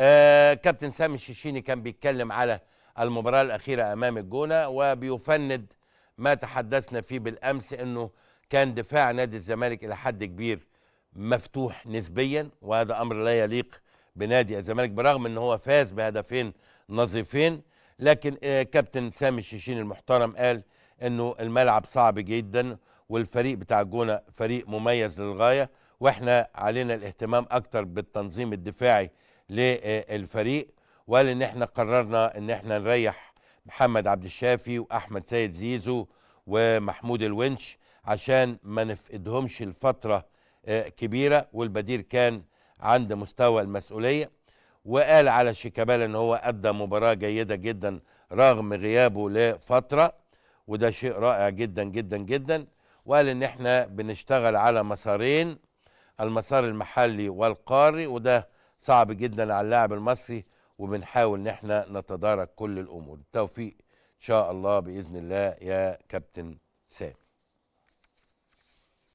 آه كابتن سامي الشيشيني كان بيتكلم على المباراة الأخيرة أمام الجونة وبيفند ما تحدثنا فيه بالأمس أنه كان دفاع نادي الزمالك إلى حد كبير مفتوح نسبيا وهذا أمر لا يليق بنادي الزمالك برغم أنه هو فاز بهدفين نظيفين لكن آه كابتن سامي الشيشيني المحترم قال أنه الملعب صعب جدا والفريق بتاع الجونة فريق مميز للغاية واحنا علينا الاهتمام أكتر بالتنظيم الدفاعي للفريق وقال ان احنا قررنا ان احنا نريح محمد عبد الشافي واحمد سيد زيزو ومحمود الونش عشان ما نفقدهمش لفتره آه، كبيره والبدير كان عند مستوى المسؤوليه وقال على شيكابالا ان هو ادى مباراه جيده جدا رغم غيابه لفتره وده شيء رائع جدا جدا جدا وقال ان احنا بنشتغل على مسارين المسار المحلي والقاري وده صعب جدا على اللاعب المصري وبنحاول ان احنا نتدارك كل الامور بالتوفيق ان شاء الله باذن الله يا كابتن سامي